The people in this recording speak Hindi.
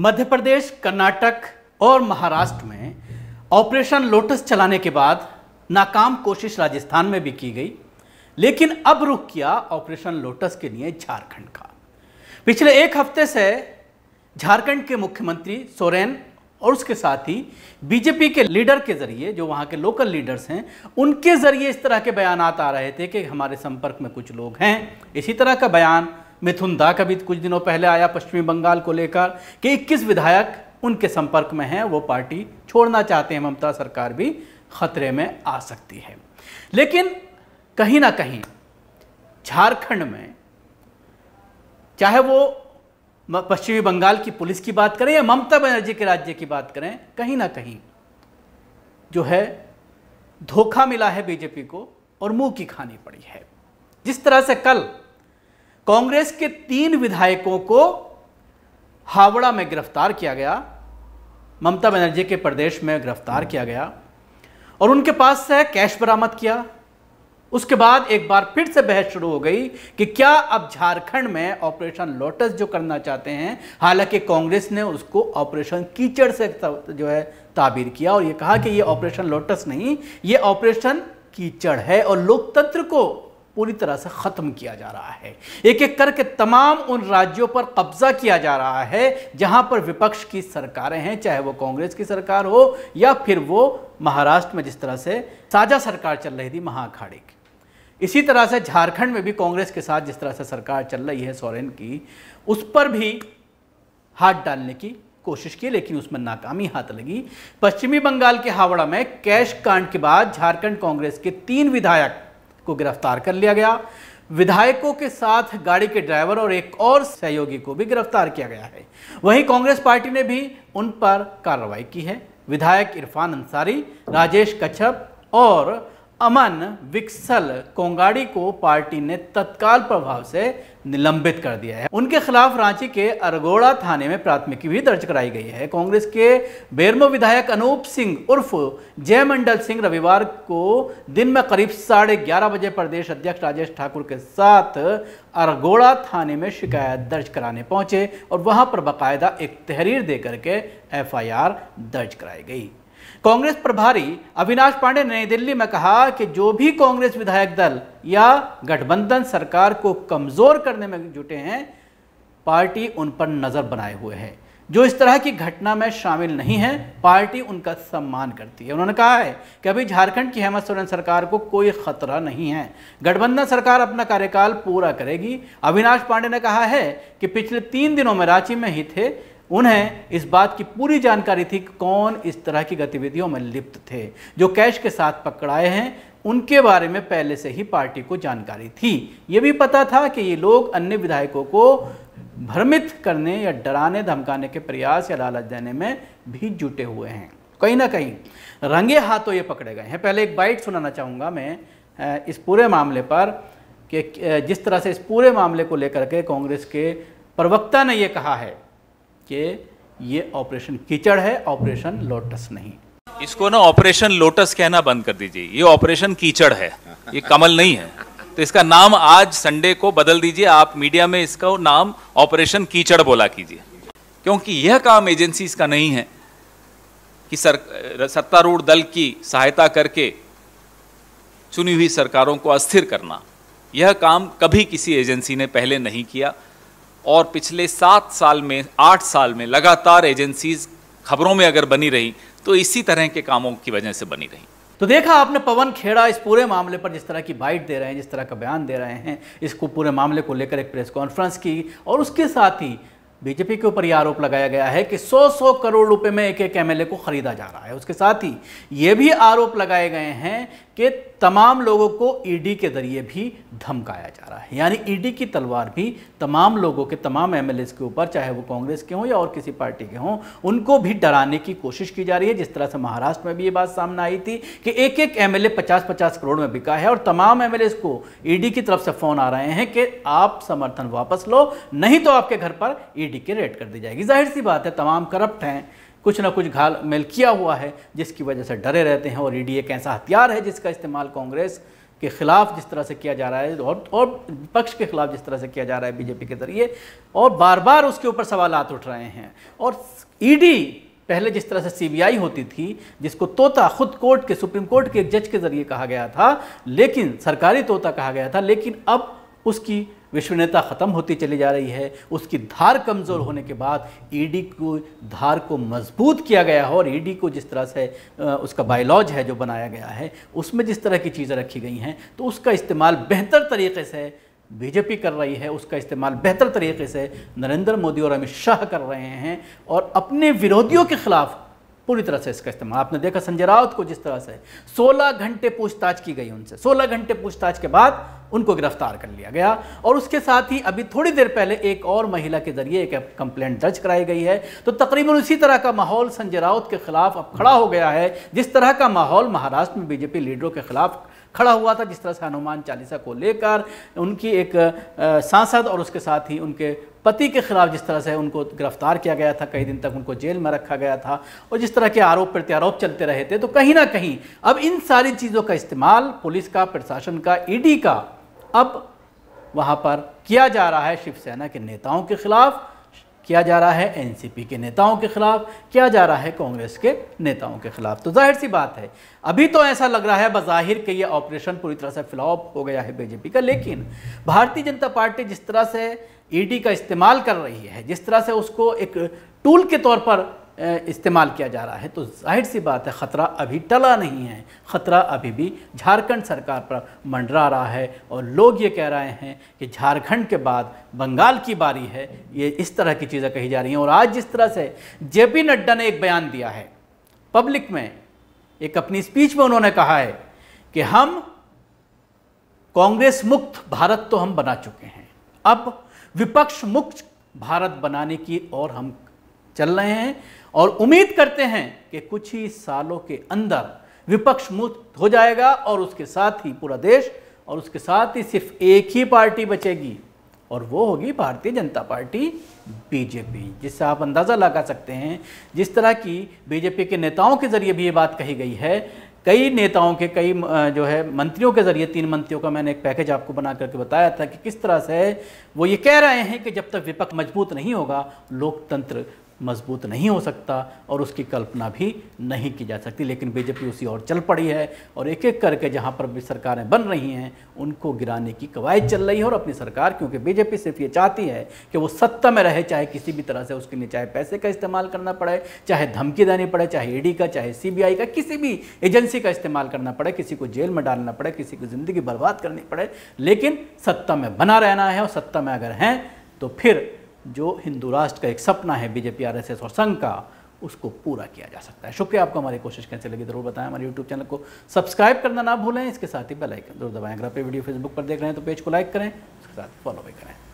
मध्य प्रदेश कर्नाटक और महाराष्ट्र में ऑपरेशन लोटस चलाने के बाद नाकाम कोशिश राजस्थान में भी की गई लेकिन अब रुख किया ऑपरेशन लोटस के लिए झारखंड का पिछले एक हफ्ते से झारखंड के मुख्यमंत्री सोरेन और उसके साथ ही बीजेपी के लीडर के जरिए जो वहाँ के लोकल लीडर्स हैं उनके जरिए इस तरह के बयान आ रहे थे कि हमारे संपर्क में कुछ लोग हैं इसी तरह का बयान मिथुन दा का भी कुछ दिनों पहले आया पश्चिमी बंगाल को लेकर कि इक्कीस विधायक उनके संपर्क में हैं वो पार्टी छोड़ना चाहते हैं ममता सरकार भी खतरे में आ सकती है लेकिन कहीं ना कहीं झारखंड में चाहे वो पश्चिमी बंगाल की पुलिस की बात करें या ममता बनर्जी के राज्य की बात करें कहीं ना कहीं जो है धोखा मिला है बीजेपी को और मुंह की खानी पड़ी है जिस तरह से कल कांग्रेस के तीन विधायकों को हावड़ा में गिरफ्तार किया गया ममता बनर्जी के प्रदेश में गिरफ्तार किया गया और उनके पास से कैश बरामद किया उसके बाद एक बार फिर से बहस शुरू हो गई कि क्या अब झारखंड में ऑपरेशन लोटस जो करना चाहते हैं हालांकि कांग्रेस ने उसको ऑपरेशन कीचड़ से जो है ताबीर किया और ये कहा कि ये ऑपरेशन लोटस नहीं ये ऑपरेशन कीचड़ है और लोकतंत्र को पूरी तरह से ख़त्म किया जा रहा है एक एक करके तमाम उन राज्यों पर कब्जा किया जा रहा है जहां पर विपक्ष की सरकारें हैं चाहे वो कांग्रेस की सरकार हो या फिर वो महाराष्ट्र में जिस तरह से साझा सरकार चल रही थी महाअखाड़े की इसी तरह से झारखंड में भी कांग्रेस के साथ जिस तरह से सरकार चल रही है सोरेन की उस पर भी हाथ डालने की कोशिश की लेकिन उसमें नाकामी हाथ लगी पश्चिमी बंगाल के हावड़ा में कैश कांड के बाद झारखंड कांग्रेस के तीन विधायक को गिरफ्तार कर लिया गया विधायकों के साथ गाड़ी के ड्राइवर और एक और सहयोगी को भी गिरफ्तार किया गया है वहीं कांग्रेस पार्टी ने भी उन पर कार्रवाई की है विधायक इरफान अंसारी राजेश कच्छप और अमन विक्सल कोंगाड़ी को पार्टी ने तत्काल प्रभाव से निलंबित कर दिया है उनके खिलाफ रांची के अरगोड़ा थाने में प्राथमिकी भी दर्ज कराई गई है कांग्रेस के बेरमो विधायक अनूप सिंह उर्फ जयमंडल सिंह रविवार को दिन में करीब साढ़े ग्यारह बजे प्रदेश अध्यक्ष राजेश ठाकुर के साथ अरगोड़ा थाने में शिकायत दर्ज कराने पहुंचे और वहां पर बाकायदा एक तहरीर देकर के एफ दर्ज कराई गई कांग्रेस प्रभारी अविनाश पांडे नई दिल्ली में कहा कि जो भी कांग्रेस विधायक दल या गठबंधन सरकार को कमजोर करने में जुटे हैं पार्टी उन पर नजर बनाए हुए है जो इस तरह की घटना में शामिल नहीं है पार्टी उनका सम्मान करती है उन्होंने कहा है कि अभी झारखंड की हेमंत सोरेन सरकार को कोई खतरा नहीं है गठबंधन सरकार अपना कार्यकाल पूरा करेगी अविनाश पांडे ने कहा है कि पिछले तीन दिनों में रांची में ही थे उन्हें इस बात की पूरी जानकारी थी कि कौन इस तरह की गतिविधियों में लिप्त थे जो कैश के साथ पकड़ाए हैं उनके बारे में पहले से ही पार्टी को जानकारी थी ये भी पता था कि ये लोग अन्य विधायकों को भ्रमित करने या डराने धमकाने के प्रयास या लालच देने में भी जुटे हुए हैं कहीं ना कहीं रंगे हाथों ये पकड़े गए हैं पहले एक बाइट सुनाना चाहूँगा मैं इस पूरे मामले पर कि जिस तरह से इस पूरे मामले को लेकर के कांग्रेस के प्रवक्ता ने ये कहा है कि ये ऑपरेशन कीचड़ है ऑपरेशन लोटस नहीं इसको ना ऑपरेशन लोटस कहना बंद कर दीजिए ये ऑपरेशन कीचड़ है ये कमल नहीं है तो इसका नाम आज संडे को बदल दीजिए आप मीडिया में इसका नाम ऑपरेशन कीचड़ बोला कीजिए क्योंकि यह काम एजेंसी का नहीं है कि सर सत्तारूढ़ दल की सहायता करके चुनी हुई सरकारों को अस्थिर करना यह काम कभी किसी एजेंसी ने पहले नहीं किया और पिछले सात साल में आठ साल में लगातार एजेंसीज खबरों में अगर बनी रही तो इसी तरह के कामों की वजह से बनी रही तो देखा आपने पवन खेड़ा इस पूरे मामले पर जिस तरह की बाइट दे रहे हैं जिस तरह का बयान दे रहे हैं इसको पूरे मामले को लेकर एक प्रेस कॉन्फ्रेंस की और उसके साथ ही बीजेपी के ऊपर यह आरोप लगाया गया है कि 100-100 करोड़ रुपए में एक एक एमएलए को खरीदा जा रहा है उसके साथ ही ये भी आरोप लगाए गए हैं कि तमाम लोगों को ईडी e के जरिए भी धमकाया जा रहा है यानी ईडी e की तलवार भी तमाम लोगों के तमाम एमएलए के ऊपर चाहे वो कांग्रेस के हों या और किसी पार्टी के हों उनको भी डराने की कोशिश की जा रही है जिस तरह से महाराष्ट्र में भी ये बात सामने आई थी कि एक एक एमएलए 50-50 करोड़ में बिका है और तमाम एम को ईडी e की तरफ से फोन आ रहे हैं कि आप समर्थन वापस लो नहीं तो आपके घर पर ईडी की रेड कर दी जाएगी जाहिर सी बात है तमाम करप्ट हैं कुछ ना कुछ घाल मेल किया हुआ है जिसकी वजह से डरे रहते हैं और ईडी e एक ऐसा हथियार है जिसका इस्तेमाल कांग्रेस के खिलाफ जिस तरह से किया जा रहा है और और विपक्ष के खिलाफ जिस तरह से किया जा रहा है बीजेपी के जरिए और बार बार उसके ऊपर सवाल उठ रहे हैं और ईडी e पहले जिस तरह से सीबीआई होती थी जिसको तोता खुद कोर्ट के सुप्रीम कोर्ट के एक जज के जरिए कहा गया था लेकिन सरकारी तोता कहा गया था लेकिन अब उसकी विश्वनेता ख़त्म होती चली जा रही है उसकी धार कमज़ोर होने के बाद ईडी e को धार को मजबूत किया गया हो और ईडी e को जिस तरह से उसका बायोलॉज है जो बनाया गया है उसमें जिस तरह की चीज़ें रखी गई हैं तो उसका इस्तेमाल बेहतर तरीके से बीजेपी कर रही है उसका इस्तेमाल बेहतर तरीके से नरेंद्र मोदी और अमित शाह कर रहे हैं और अपने विरोधियों के खिलाफ पूरी तरह से इसका इस्तेमाल आपने देखा संजय राउत को जिस तरह से 16 घंटे पूछताछ की गई उनसे 16 घंटे पूछताछ के बाद उनको गिरफ्तार कर लिया गया और उसके साथ ही अभी थोड़ी देर पहले एक और महिला के जरिए एक कंप्लेंट दर्ज कराई गई है तो तकरीबन उसी तरह का माहौल संजय राउत के खिलाफ अब खड़ा हो गया है जिस तरह का माहौल महाराष्ट्र में बीजेपी लीडरों के खिलाफ खड़ा हुआ था जिस तरह से हनुमान चालीसा को लेकर उनकी एक सांसद और उसके साथ ही उनके पति के खिलाफ जिस तरह से उनको गिरफ्तार किया गया था कई दिन तक उनको जेल में रखा गया था और जिस तरह के आरोप प्रत्यारोप चलते रहे थे तो कहीं ना कहीं अब इन सारी चीज़ों का इस्तेमाल पुलिस का प्रशासन का ईडी का अब वहाँ पर किया जा रहा है शिवसेना के नेताओं के खिलाफ़ किया जा रहा है एनसीपी के नेताओं के खिलाफ किया जा रहा है कांग्रेस के नेताओं के खिलाफ तो जाहिर सी बात है अभी तो ऐसा लग रहा है बज़ाहिर कि ये ऑपरेशन पूरी तरह से फ्लॉप हो गया है बीजेपी का लेकिन भारतीय जनता पार्टी जिस तरह से ईडी e का इस्तेमाल कर रही है जिस तरह से उसको एक टूल के तौर पर इस्तेमाल किया जा रहा है तो जाहिर सी बात है ख़तरा अभी टला नहीं है ख़तरा अभी भी झारखंड सरकार पर मंडरा रहा है और लोग ये कह रहे हैं कि झारखंड के बाद बंगाल की बारी है ये इस तरह की चीज़ें कही जा रही हैं और आज जिस तरह से जे पी नड्डा ने एक बयान दिया है पब्लिक में एक अपनी स्पीच में उन्होंने कहा है कि हम कांग्रेस मुक्त भारत तो हम बना चुके हैं अब विपक्ष मुक्त भारत बनाने की और हम चल रहे हैं और उम्मीद करते हैं कि कुछ ही सालों के अंदर विपक्ष मुक्त हो जाएगा और उसके साथ ही पूरा देश और उसके साथ ही सिर्फ एक ही पार्टी बचेगी और वो होगी भारतीय जनता पार्टी बीजेपी जिससे आप अंदाज़ा लगा सकते हैं जिस तरह की बीजेपी के नेताओं के जरिए भी ये बात कही गई है कई नेताओं के कई जो है मंत्रियों के जरिए तीन मंत्रियों का मैंने एक पैकेज आपको बना करके बताया था कि किस तरह से वो ये कह रहे हैं कि जब तक विपक्ष मजबूत नहीं होगा लोकतंत्र मजबूत नहीं हो सकता और उसकी कल्पना भी नहीं की जा सकती लेकिन बीजेपी उसी और चल पड़ी है और एक एक करके जहाँ पर भी सरकारें बन रही हैं उनको गिराने की कवायद चल रही है और अपनी सरकार क्योंकि बीजेपी सिर्फ ये चाहती है कि वो सत्ता में रहे चाहे किसी भी तरह से उसके लिए चाहे पैसे का इस्तेमाल करना पड़े चाहे धमकी देनी पड़े चाहे ईडी का चाहे सी का किसी भी एजेंसी का इस्तेमाल करना पड़े किसी को जेल में डालना पड़े किसी को ज़िंदगी बर्बाद करनी पड़े लेकिन सत्ता में बना रहना है और सत्ता में अगर हैं तो फिर जो हिंदू राष्ट्र का एक सपना है बीजेपी आरएसएस और संघ का उसको पूरा किया जा सकता है शुक्रिया आपको हमारी कोशिश कैसे लगी जरूर बताएं हमारे यूट्यूब चैनल को सब्सक्राइब करना ना भूलें इसके साथ ही बेल आइकन जरूर दबाएं अगर आप वीडियो फेसबुक पर देख रहे हैं तो पेज को लाइक करें उसके साथ फॉलो भी करें